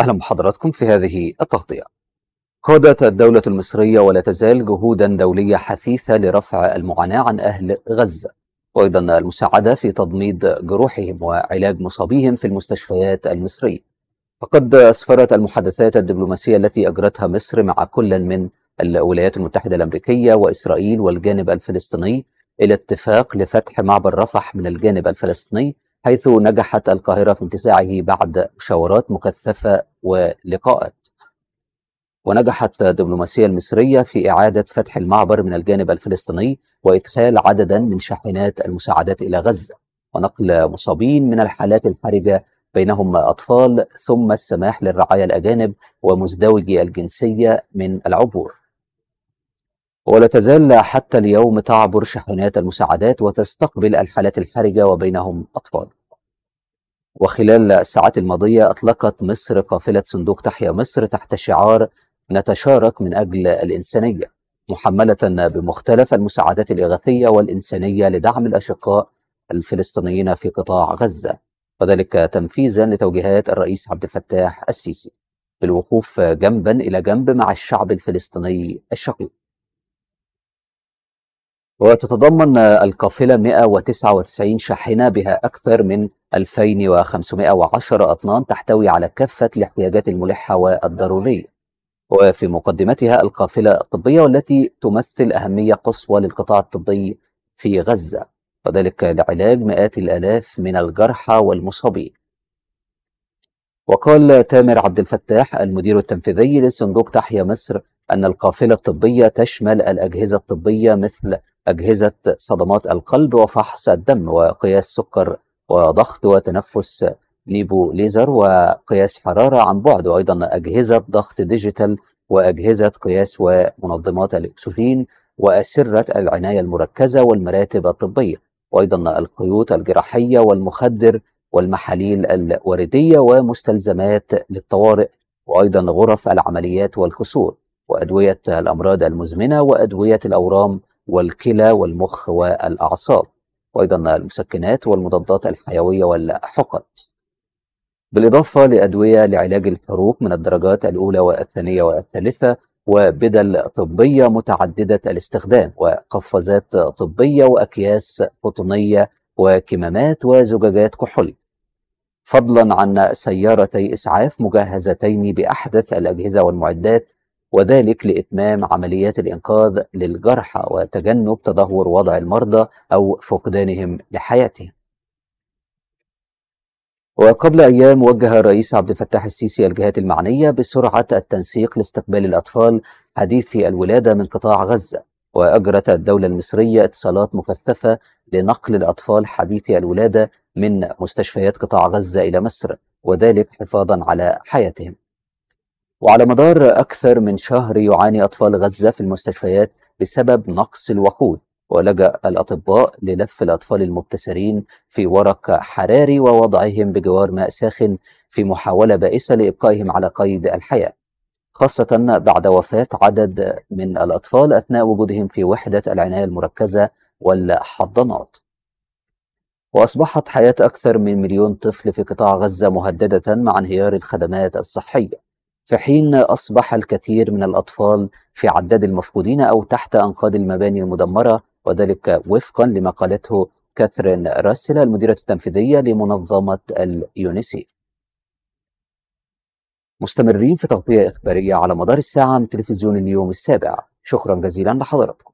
أهلا بحضراتكم في هذه التغطية قادت الدولة المصرية ولا تزال جهودا دولية حثيثة لرفع المعاناة عن أهل غزة وأيضا المساعدة في تضميد جروحهم وعلاج مصابيهم في المستشفيات المصرية فقد أسفرت المحادثات الدبلوماسية التي أجرتها مصر مع كل من الولايات المتحدة الأمريكية وإسرائيل والجانب الفلسطيني إلى اتفاق لفتح معبر رفح من الجانب الفلسطيني حيث نجحت القاهرة في انتزاعه بعد مشاورات مكثفة ولقاءات ونجحت الدبلوماسية المصرية في إعادة فتح المعبر من الجانب الفلسطيني وإدخال عددا من شاحنات المساعدات إلى غزة ونقل مصابين من الحالات الحرجة بينهم أطفال ثم السماح للرعايا الأجانب ومزدوجي الجنسية من العبور ولا تزال حتى اليوم تعبر شاحنات المساعدات وتستقبل الحالات الحرجة وبينهم أطفال وخلال الساعات الماضية أطلقت مصر قافلة صندوق تحيا مصر تحت شعار نتشارك من أجل الإنسانية محملة بمختلف المساعدات الإغاثية والإنسانية لدعم الأشقاء الفلسطينيين في قطاع غزة وذلك تنفيذا لتوجيهات الرئيس عبد الفتاح السيسي بالوقوف جنبا إلى جنب مع الشعب الفلسطيني الشقيق وتتضمن القافلة 199 شاحنة بها أكثر من 2510 أطنان تحتوي على كافة الاحتياجات الملحة والضرورية وفي مقدمتها القافلة الطبية والتي تمثل أهمية قصوى للقطاع الطبي في غزة وذلك لعلاج مئات الآلاف من الجرحى والمصابين وقال تامر عبد الفتاح المدير التنفيذي لصندوق تحيا مصر أن القافلة الطبية تشمل الأجهزة الطبية مثل أجهزة صدمات القلب وفحص الدم وقياس سكر وضغط وتنفس ليبو ليزر وقياس حرارة عن بعد وأيضا أجهزة ضغط ديجيتال وأجهزة قياس ومنظمات الأكسجين وأسرة العناية المركزة والمراتب الطبية وأيضا الخيوط الجراحية والمخدر والمحاليل الوردية ومستلزمات للطوارئ وأيضا غرف العمليات والكسور وأدوية الأمراض المزمنة وأدوية الأورام والكلى والمخ والأعصاب وأيضا المسكنات والمضادات الحيوية والحقن بالإضافة لأدوية لعلاج الحروق من الدرجات الأولى والثانية والثالثة وبدل طبية متعددة الاستخدام وقفازات طبية وأكياس قطنية وكمامات وزجاجات كحول فضلا عن سيارتي إسعاف مجهزتين بأحدث الأجهزة والمعدات وذلك لإتمام عمليات الإنقاذ للجرحى وتجنب تدهور وضع المرضى أو فقدانهم لحياتهم. وقبل أيام وجه الرئيس عبد الفتاح السيسي الجهات المعنية بسرعة التنسيق لاستقبال الأطفال حديثي الولادة من قطاع غزة وأجرت الدولة المصرية اتصالات مكثفة لنقل الأطفال حديثي الولادة من مستشفيات قطاع غزة إلى مصر وذلك حفاظا على حياتهم وعلى مدار أكثر من شهر يعاني أطفال غزة في المستشفيات بسبب نقص الوقود ولجأ الأطباء للف الأطفال المبتسرين في ورق حراري ووضعهم بجوار ماء ساخن في محاولة بائسة لإبقائهم على قيد الحياة خاصة بعد وفاة عدد من الأطفال أثناء وجودهم في وحدة العناية المركزة والحضانات وأصبحت حياة أكثر من مليون طفل في قطاع غزة مهددة مع انهيار الخدمات الصحية في حين أصبح الكثير من الأطفال في عداد المفقودين أو تحت أنقاض المباني المدمرة وذلك وفقا لما قالته كاثرين راسل المديرة التنفيذية لمنظمة اليونيسيف مستمرين في تغطية إخبارية على مدار الساعة من تلفزيون اليوم السابع شكرا جزيلا لحضراتكم